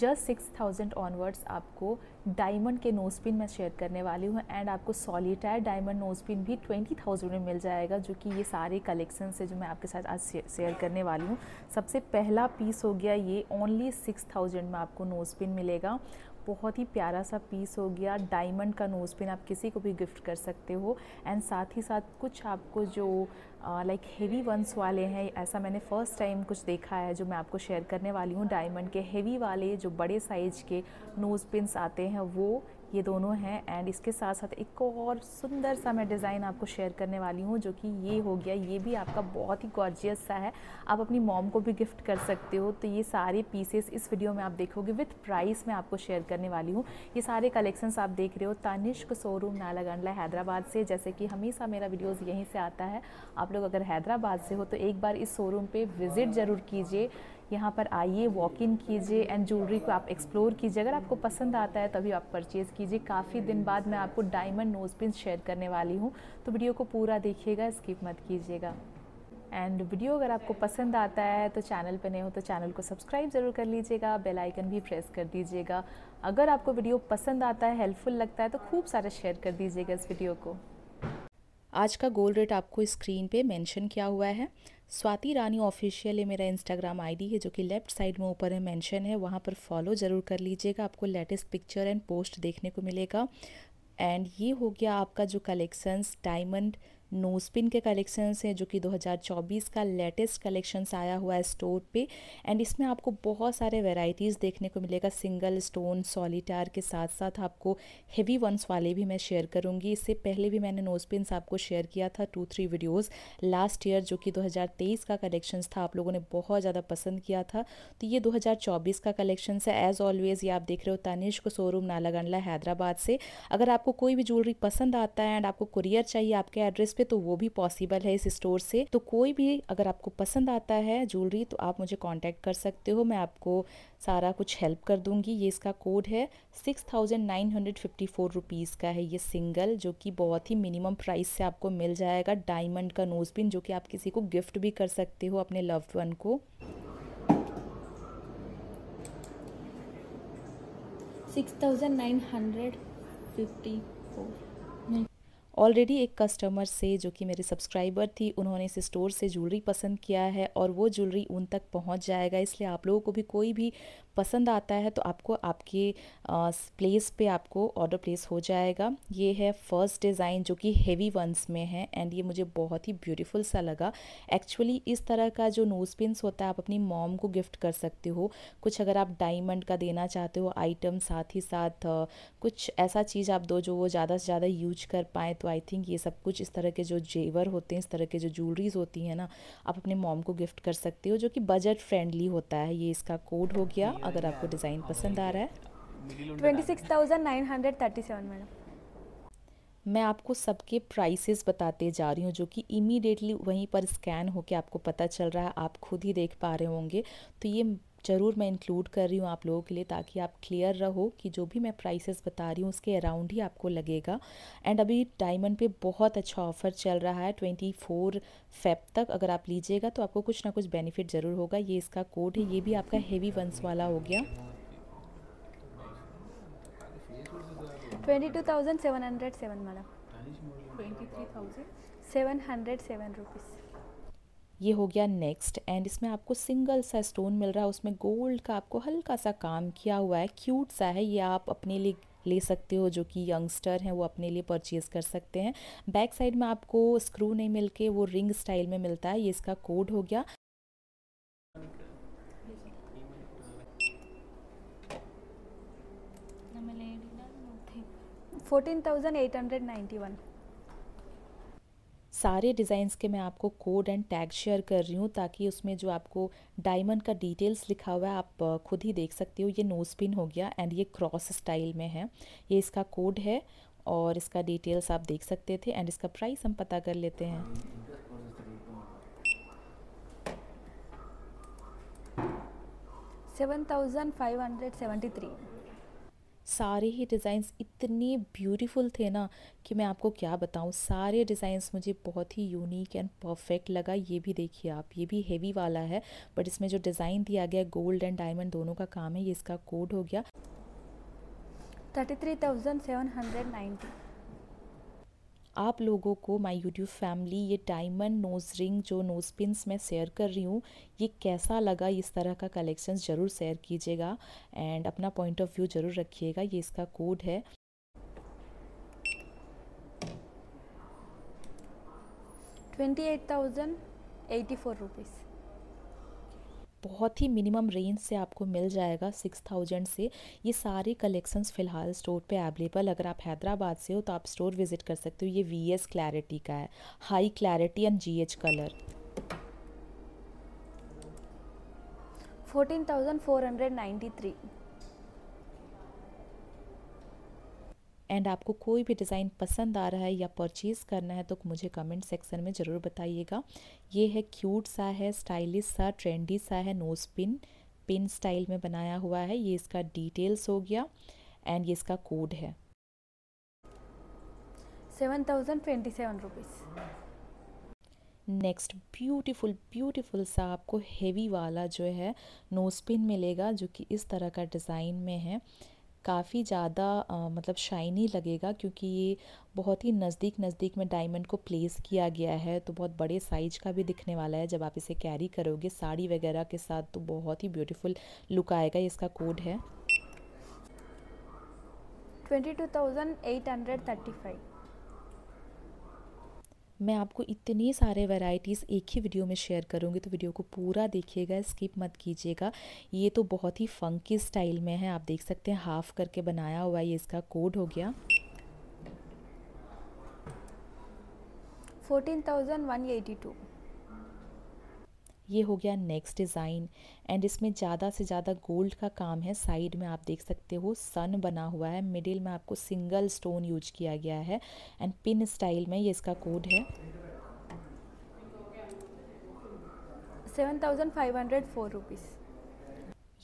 Just six thousand onwards आपको diamond के nose pin मैं शेयर करने वाली हूँ एंड आपको सॉलिटायर डायमंड नोज पिन भी ट्वेंटी थाउजेंड में मिल जाएगा जो कि ये सारे कलेक्शन से जो मैं आपके साथ आज शेयर करने वाली हूँ सबसे पहला पीस हो गया ये ओनली सिक्स थाउजेंड में आपको नोज पिन मिलेगा बहुत ही प्यारा सा पीस हो गया डायमंड का नोज़ पिन आप किसी को भी गिफ्ट कर सकते हो एंड साथ ही साथ कुछ आपको जो लाइक हेवी वंस वाले हैं ऐसा मैंने फ़र्स्ट टाइम कुछ देखा है जो मैं आपको शेयर करने वाली हूँ डायमंड के हेवी वाले जो बड़े साइज के नोज़ पिन्स आते हैं वो ये दोनों हैं एंड इसके साथ साथ एक और सुंदर सा मैं डिज़ाइन आपको शेयर करने वाली हूँ जो कि ये हो गया ये भी आपका बहुत ही गॉर्जियस सा है आप अपनी मॉम को भी गिफ्ट कर सकते हो तो ये सारे पीसेस इस वीडियो में आप देखोगे विथ प्राइस मैं आपको शेयर करने वाली हूँ ये सारे कलेक्शंस आप देख रहे हो तानिश्क शोरूम नालागंडला हैदराबाद से जैसे कि हमेशा मेरा वीडियोज़ यहीं से आता है आप लोग अगर हैदराबाद से हो तो एक बार इस शोरूम पर विज़िट ज़रूर कीजिए यहाँ पर आइए वॉक इन कीजिए एंड ज्वेलरी को आप एक्सप्लोर कीजिए अगर आपको पसंद आता है तभी आप परचेज़ कीजिए काफ़ी दिन बाद मैं आपको डायमंड नोज पिन शेयर करने वाली हूँ तो वीडियो को पूरा देखिएगा स्किप मत कीजिएगा एंड वीडियो अगर आपको पसंद आता है तो चैनल पर नए हो तो चैनल को सब्सक्राइब ज़रूर कर लीजिएगा बेल आइकन भी प्रेस कर दीजिएगा अगर आपको वीडियो पसंद आता है हेल्पफुल लगता है तो खूब सारा शेयर कर दीजिएगा इस वीडियो को आज का गोल्ड रेट आपको स्क्रीन पे मेंशन किया हुआ है स्वाति रानी ऑफिशियल है मेरा इंस्टाग्राम आईडी है जो कि लेफ्ट साइड में ऊपर है मेंशन है वहाँ पर फॉलो ज़रूर कर लीजिएगा आपको लेटेस्ट पिक्चर एंड पोस्ट देखने को मिलेगा एंड ये हो गया आपका जो कलेक्शंस डायमंड नोजपिन के कलेक्शंस हैं जो कि 2024 का लेटेस्ट कलेक्शंस आया हुआ है स्टोर पे एंड इसमें आपको बहुत सारे वेराइटीज़ देखने को मिलेगा सिंगल स्टोन सॉलिटार के साथ साथ आपको हेवी वंस वाले भी मैं शेयर करूँगी इससे पहले भी मैंने नोजपिन्स आपको शेयर किया था two three videos last year जो कि दो का कलेक्शंस था आप लोगों ने बहुत ज़्यादा पसंद किया था तो ये दो का कलेक्शंस है एज़ ऑलवेज़ ये आप देख रहे हो तनिष्क को शोरूम नालागंडला हैदराबाद से अगर आपको कोई भी ज्वेलरी पसंद आता है एंड आपको कुरियर चाहिए आपके एड्रेस पे तो वो भी पॉसिबल है इस स्टोर से तो कोई भी अगर आपको पसंद आता है ज्वेलरी तो आप मुझे कॉन्टैक्ट कर सकते हो मैं आपको सारा कुछ हेल्प कर दूंगी ये इसका कोड है six thousand nine hundred fifty four rupees का है ये सिंगल जो कि बहुत ही मिनिमम प्राइस से आपको मिल जाएगा डायमंड का नोज पिन जो कि आप किसी को गिफ्ट भी कर सकते हो अपने लव वन को six thousand nine hundred fifty four already एक कस्टमर से जो कि मेरे सब्सक्राइबर थी उन्होंने इस स्टोर से ज्वेलरी पसंद किया है और वो ज्वेलरी उन तक पहुंच जाएगा इसलिए आप लोगों को भी कोई भी पसंद आता है तो आपको आपके प्लेस पे आपको ऑर्डर प्लेस हो जाएगा ये है फर्स्ट डिज़ाइन जो कि हेवी वंस में है एंड ये मुझे बहुत ही ब्यूटीफुल सा लगा एक्चुअली इस तरह का जो नोज़ पिंस होता है आप अपनी मॉम को गिफ्ट कर सकते हो कुछ अगर आप डायमंड का देना चाहते हो आइटम साथ ही साथ कुछ ऐसा चीज़ आप दो जो वो ज़्यादा से ज़्यादा यूज कर पाएँ तो आई थिंक ये सब कुछ इस तरह के जो जेवर होते हैं इस तरह के जो ज्वेलरीज होती हैं ना आप अपने मॉम को गिफ्ट कर सकते हो जो कि बजट फ्रेंडली होता है ये इसका कोड हो गया अगर आपको डिज़ाइन पसंद आ रहा है ट्वेंटी सिक्स मैडम मैं आपको सबके प्राइसेस बताते जा रही हूँ जो कि इमीडिएटली वहीं पर स्कैन होकर आपको पता चल रहा है आप खुद ही देख पा रहे होंगे तो ये ज़रूर मैं इंक्लूड कर रही हूँ आप लोगों के लिए ताकि आप क्लियर रहो कि जो भी मैं प्राइसेस बता रही हूँ उसके अराउंड ही आपको लगेगा एंड अभी डायमंड पे बहुत अच्छा ऑफ़र चल रहा है ट्वेंटी फोर फेब तक अगर आप लीजिएगा तो आपको कुछ ना कुछ बेनिफिट ज़रूर होगा ये इसका कोड है ये भी आपका हेवी वंस वाला हो गया twenty two thousand seven hundred seven वाला twenty three thousand seven hundred seven rupees ये हो गया नेक्स्ट एंड इसमें आपको सिंगल सा स्टोन मिल रहा है उसमें गोल्ड का आपको हल्का सा काम किया हुआ है क्यूट सा है ये आप अपने लिए ले सकते हो जो कि यंगस्टर हैं वो अपने लिए परचेज़ कर सकते हैं बैक साइड में आपको स्क्रू नहीं मिल के वो रिंग स्टाइल में मिलता है ये इसका कोड हो गया fourteen thousand eight hundred ninety one सारे डिज़ाइंस के मैं आपको कोड एंड टैग शेयर कर रही हूँ ताकि उसमें जो आपको डायमंड का डिटेल्स लिखा हुआ है आप खुद ही देख सकते हो ये नोज पिन हो गया एंड ये क्रॉस स्टाइल में है ये इसका कोड है और इसका डिटेल्स आप देख सकते थे एंड इसका प्राइस हम पता कर लेते हैं seven thousand five hundred seventy three सारे ही डिज़ाइंस इतने ब्यूटीफुल थे ना कि मैं आपको क्या बताऊँ सारे डिज़ाइंस मुझे बहुत ही यूनिक एंड परफेक्ट लगा ये भी देखिए आप ये भी हेवी वाला है बट इसमें जो डिज़ाइन दिया गया गोल्ड एंड डायमंड दोनों का काम है ये इसका कोड हो गया thirty three thousand seven hundred ninety आप लोगों को माय यूट्यूब फैमिली ये डायमंड नोज़ रिंग जो नोज़ पिंस मैं शेयर कर रही हूँ ये कैसा लगा इस तरह का कलेक्शन ज़रूर शेयर कीजिएगा एंड अपना पॉइंट ऑफ व्यू ज़रूर रखिएगा ये इसका कोड है twenty eight thousand eighty four rupees बहुत ही मिनिमम रेंज से आपको मिल जाएगा सिक्स थाउजेंड से ये सारे कलेक्शंस फ़िलहाल स्टोर पे अवेलेबल अगर आप हैदराबाद से हो तो आप स्टोर विज़िट कर सकते हो ये वी एस क्लैरिटी का है high clarity and G H colour fourteen thousand four hundred ninety three and आपको कोई भी डिज़ाइन पसंद आ रहा है या परचेज़ करना है तो मुझे कमेंट सेक्शन में ज़रूर बताइएगा ये है क्यूट सा है स्टाइलिश सा ट्रेंडी सा है नोज़ पिन पिन स्टाइल में बनाया हुआ है ये इसका डिटेल्स हो गया एंड ये इसका कोड है seven thousand twenty seven rupees next beautiful beautiful सा आपको हेवी वाला जो है नोज पिन मिलेगा जो कि इस तरह का डिज़ाइन में है काफ़ी ज़्यादा मतलब शाइनी लगेगा क्योंकि ये बहुत ही नज़दीक नज़दीक में डायमंड को प्लेस किया गया है तो बहुत बड़े साइज का भी दिखने वाला है जब आप इसे कैरी करोगे साड़ी वगैरह के साथ तो बहुत ही ब्यूटीफुल लुक आएगा ये इसका कोड है twenty two thousand eight hundred thirty five मैं आपको इतनी सारे वैरायटीज़ एक ही वीडियो में शेयर करूँगी तो वीडियो को पूरा देखिएगा स्किप मत कीजिएगा ये तो बहुत ही फंकी स्टाइल में है आप देख सकते हैं हाफ़ करके बनाया हुआ ये इसका कोड हो गया fourteen thousand one eighty two ये हो गया नेक्स्ट डिज़ाइन एंड इसमें ज़्यादा से ज़्यादा गोल्ड का काम है साइड में आप देख सकते हो सन बना हुआ है मिडिल में आपको सिंगल स्टोन यूज किया गया है एंड पिन स्टाइल में ये इसका कोड है seven thousand five hundred four rupees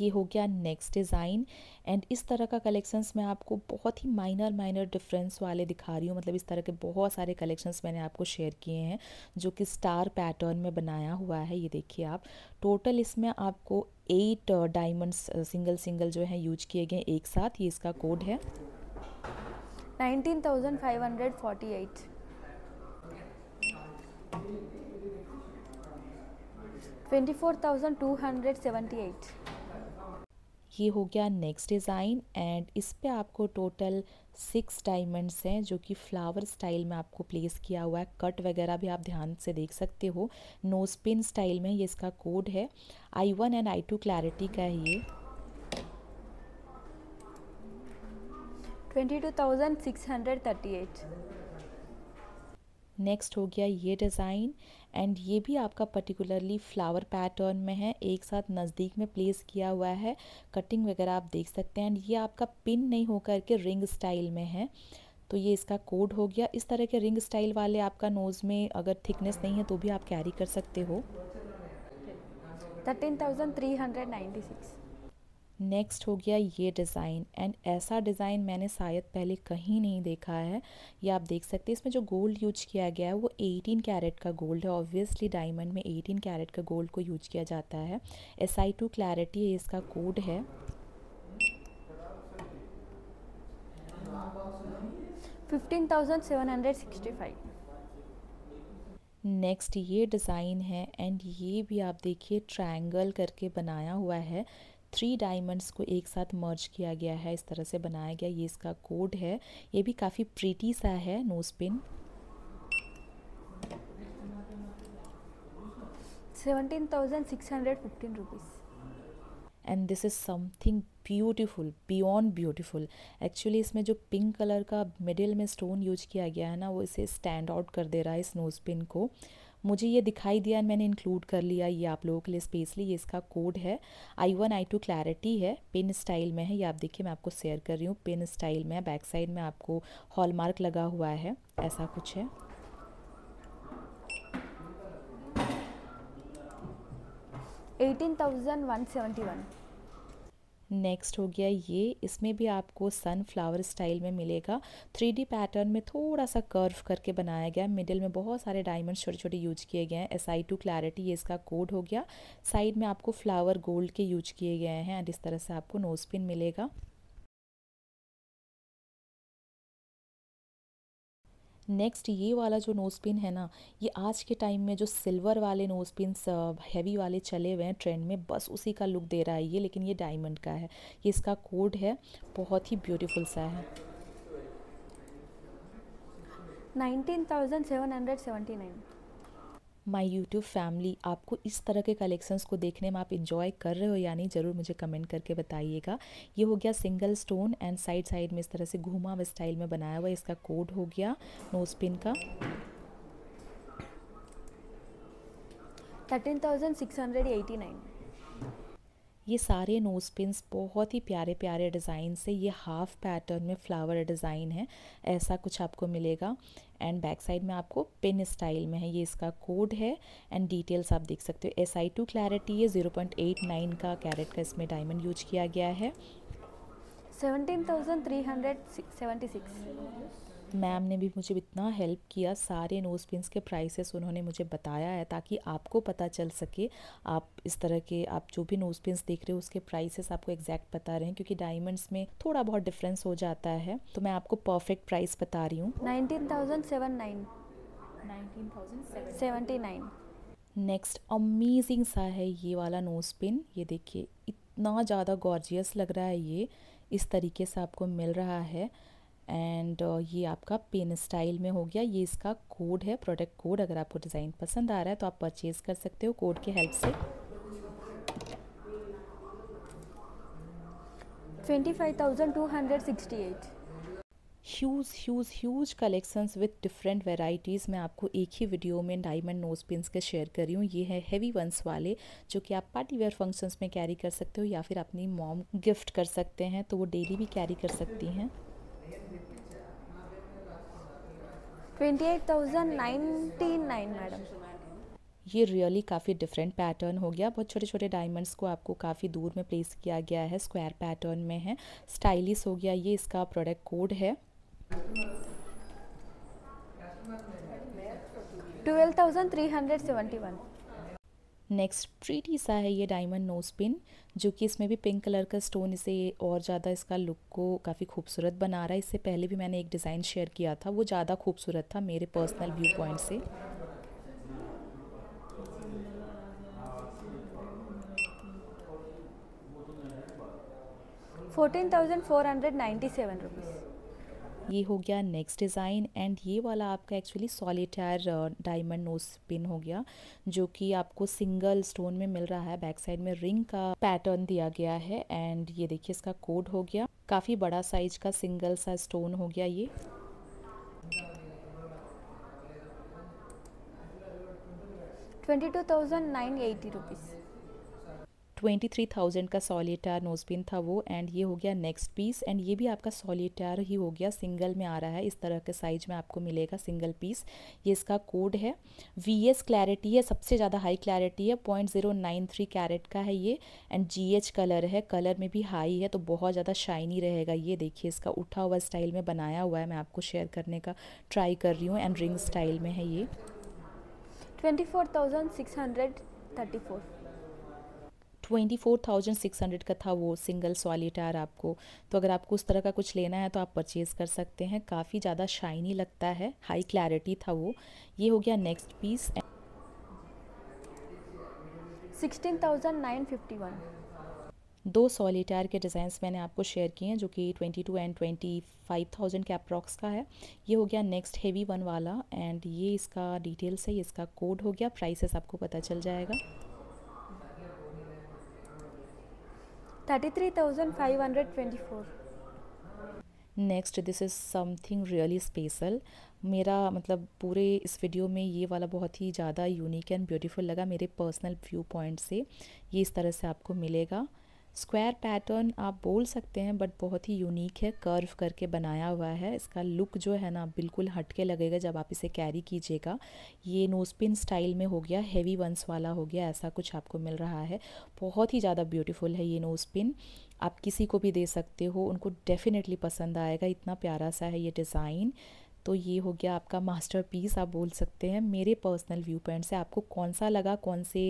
ये हो गया नेक्स्ट डिज़ाइन एंड इस तरह का कलेक्शंस मैं आपको बहुत ही माइनर माइनर डिफरेंस वाले दिखा रही हूँ मतलब इस तरह के बहुत सारे कलेक्शंस मैंने आपको शेयर किए हैं जो कि स्टार पैटर्न में बनाया हुआ है ये देखिए आप टोटल इसमें आपको एट डायमंड्स सिंगल सिंगल जो है यूज किए गए एक साथ ये इसका कोड है 19,548 24,278 ये हो गया नेक्स्ट डिज़ाइन एंड इस पे आपको टोटल सिक्स डायमंड्स हैं जो कि फ्लावर स्टाइल में आपको प्लेस किया हुआ है कट वगैरह भी आप ध्यान से देख सकते हो नो स्पिन स्टाइल में ये इसका कोड है I one and I two clarity का है ये twenty two thousand six hundred thirty eight next हो गया ये डिज़ाइन एंड ये भी आपका पर्टिकुलरली फ्लावर पैटर्न में है एक साथ नज़दीक में प्लेस किया हुआ है कटिंग वगैरह आप देख सकते हैं एंड ये आपका पिन नहीं होकर के रिंग स्टाइल में है तो ये इसका कोड हो गया इस तरह के रिंग स्टाइल वाले आपका नोज़ में अगर थिकनेस नहीं है तो भी आप कैरी कर सकते हो thirteen thousand three hundred ninety six next हो गया ये डिज़ाइन एंड ऐसा डिज़ाइन मैंने शायद पहले कहीं नहीं देखा है ये आप देख सकते हैं इसमें जो गोल्ड यूज किया गया है वो 18 कैरेट का गोल्ड है ऑब्वियसली डायमंड में 18 कैरेट का गोल्ड को यूज किया जाता है एस आई टू क्लैरिटी इसका कोड है नेक्स्ट ये डिज़ाइन है एंड ये भी आप देखिए ट्रायंगल करके बनाया हुआ है थ्री डायमंड्स को एक साथ मर्ज किया गया है इस तरह से बनाया गया ये इसका कोड है ये भी काफ़ी प्रीटी सा है nose pin seventeen thousand six hundred fifteen rupees and this is something beautiful beyond beautiful actually इसमें जो पिंक कलर का मिडिल में स्टोन यूज किया गया है ना वो इसे स्टैंड आउट कर दे रहा है इस नोज़ पिन को मुझे ये दिखाई दिया मैंने इंक्लूड कर लिया ये आप लोगों के लिए स्पेसली ये इसका कोड है I one I two clarity है पिन स्टाइल में है ये आप देखिए मैं आपको शेयर कर रही हूँ पिन स्टाइल में बैक साइड में आपको हॉलमार्क लगा हुआ है ऐसा कुछ है eighteen thousand one seventy one next हो गया ये इसमें भी आपको सनफ्लावर स्टाइल में मिलेगा थ्री पैटर्न में थोड़ा सा कर्व करके बनाया गया मिडिल में बहुत सारे डायमंड छोटे छोटे यूज किए गए हैं एस आई टू क्लैरिटी ये इसका कोड हो गया साइड में आपको फ्लावर गोल्ड के यूज किए गए हैं एंड इस तरह से आपको नोज पिन मिलेगा नेक्स्ट ये वाला जो नोज़ पिन है ना ये आज के टाइम में जो सिल्वर वाले नोज़ पिन हैवी वाले चले हुए हैं ट्रेंड में बस उसी का लुक दे रहा है ये लेकिन ये डायमंड का है ये इसका कोड है बहुत ही ब्यूटीफुल सा है 19,779 माय यूट्यूब फैमिली आपको इस तरह के कलेक्शंस को देखने में आप इन्जॉय कर रहे हो या नहीं ज़रूर मुझे कमेंट करके बताइएगा ये हो गया single stone and side side में इस तरह से घुमा हुआ स्टाइल में बनाया हुआ इसका कोड हो गया नोज पिन का thirteen thousand six hundred eighty nine ये सारे नोज़ पिन बहुत ही प्यारे प्यारे डिज़ाइन से ये हाफ़ पैटर्न में फ्लावर डिज़ाइन है ऐसा कुछ आपको मिलेगा एंड बैक साइड में आपको पिन स्टाइल में है ये इसका कोड है एंड डिटेल्स आप देख सकते हो एस आई टू क्लैरिटी है ज़ीरो पॉइंट एट नाइन का कैरेट का इसमें डायमंड यूज किया गया है seventeen thousand three hundred seventy six ma'am ने भी मुझे इतना हेल्प किया सारे नोज़ पिन के प्राइसेस उन्होंने मुझे बताया है ताकि आपको पता चल सके आप इस तरह के आप जो भी नोज़ पिन देख रहे हो उसके प्राइसेस आपको एग्जैक्ट बता रहे हैं क्योंकि डायमंड्स में थोड़ा बहुत डिफरेंस हो जाता है तो मैं आपको परफेक्ट प्राइस बता रही हूँ नेक्स्ट अमेजिंग सा है ये वाला नोज़ पिन ये देखिए इतना ज़्यादा गॉर्जियस लग रहा है ये इस तरीके से आपको मिल रहा है एंड uh, ये आपका पेन स्टाइल में हो गया ये इसका कोड है प्रोडक्ट कोड अगर आपको डिज़ाइन पसंद आ रहा है तो आप परचेज़ कर सकते हो कोड के हेल्प से twenty five thousand two hundred sixty eight huge huge huge collections with different varieties मैं आपको एक ही वीडियो में डायमंड नोज पिन के शेयर कर रही हूँ ये है हैवी वंस वाले जो कि आप पार्टी वेयर फंक्शंस में कैरी कर सकते हो या फिर अपनी मॉम गिफ्ट कर सकते हैं तो वो डेली भी कैरी कर सकती हैं ट्वेंटी मैडम ये रियली काफ़ी डिफरेंट पैटर्न हो गया बहुत छोटे छोटे डायमंड्स को आपको काफ़ी दूर में प्लेस किया गया है स्क्वायर पैटर्न में है स्टाइलिश हो गया ये इसका प्रोडक्ट कोड है twelve thousand three hundred seventy one next pretty सा है ये डायमंड नोज पिन जो कि इसमें भी पिंक कलर का स्टोन इसे और ज़्यादा इसका लुक को काफ़ी खूबसूरत बना रहा है इससे पहले भी मैंने एक डिज़ाइन शेयर किया था वो ज़्यादा खूबसूरत था मेरे पर्सनल व्यू पॉइंट से fourteen thousand four hundred ninety seven rupees ये हो गया नेक्स्ट डिज़ाइन एंड ये वाला आपका actually solitaire diamond nose pin हो गया जो कि आपको सिंगल स्टोन में मिल रहा है बैक साइड में रिंग का पैटर्न दिया गया है एंड ये देखिए इसका कोड हो गया काफ़ी बड़ा साइज का सिंगल सा स्टोन हो गया ये twenty two thousand nine eighty rupees twenty three thousand का सॉलिटार नोजपिन था वो एंड ये हो गया नेक्स्ट पीस एंड ये भी आपका सॉलिटार ही हो गया सिंगल में आ रहा है इस तरह के साइज में आपको मिलेगा सिंगल पीस ये इसका कोड है वी एस क्लैरिटी है सबसे ज़्यादा हाई क्लैरिटी है point zero nine three carat का है ये एंड जी एच कलर है कलर में भी हाई है तो बहुत ज़्यादा शाइनी रहेगा ये देखिए इसका उठा हुआ स्टाइल में बनाया हुआ है मैं आपको शेयर करने का ट्राई कर रही हूँ एंड रिंग स्टाइल में है ये twenty four thousand six hundred thirty four twenty four thousand six hundred का था वो सिंगल सॉलिटायर आपको तो अगर आपको उस तरह का कुछ लेना है तो आप परचेज़ कर सकते हैं काफ़ी ज़्यादा शाइनी लगता है हाई क्लैरिटी था वो ये हो गया next piece sixteen thousand nine fifty one दो सॉलिटायर के डिज़ाइंस मैंने आपको शेयर किए हैं जो कि 22 एंड थाउजेंड के अप्रॉक्स का है ये हो गया नेक्स्ट हेवी वन वाला एंड ये इसका डिटेल्स है इसका कोड हो गया प्राइसेस आपको पता चल जाएगा 33,524. Next this is something really special मेरा मतलब पूरे इस वीडियो में ये वाला बहुत ही ज़्यादा यूनिक एंड ब्यूटीफुल लगा मेरे पर्सनल व्यू पॉइंट से ये इस तरह से आपको मिलेगा स्क्वायर पैटर्न आप बोल सकते हैं बट बहुत ही यूनिक है कर्व करके बनाया हुआ है इसका लुक जो है ना बिल्कुल हटके लगेगा जब आप इसे कैरी कीजिएगा ये पिन स्टाइल में हो गया हैवी वंस वाला हो गया ऐसा कुछ आपको मिल रहा है बहुत ही ज़्यादा ब्यूटीफुल है ये पिन आप किसी को भी दे सकते हो उनको डेफिनेटली पसंद आएगा इतना प्यारा सा है ये डिज़ाइन तो ये हो गया आपका मास्टर पीस आप बोल सकते हैं मेरे पर्सनल व्यू पॉइंट से आपको कौन सा लगा कौन से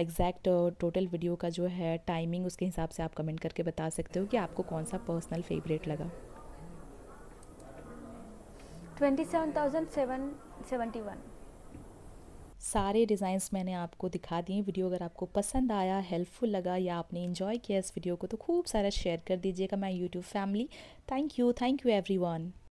एग्जैक्ट टोटल वीडियो का जो है टाइमिंग उसके हिसाब से आप कमेंट करके बता सकते हो कि आपको कौन सा पर्सनल फेवरेट लगा ट्वेंटी सारे डिज़ाइंस मैंने आपको दिखा दिए वीडियो अगर आपको पसंद आया हेल्पफुल लगा या आपने इन्जॉय किया इस वीडियो को तो खूब सारा शेयर कर दीजिएगा my YouTube family thank you thank you every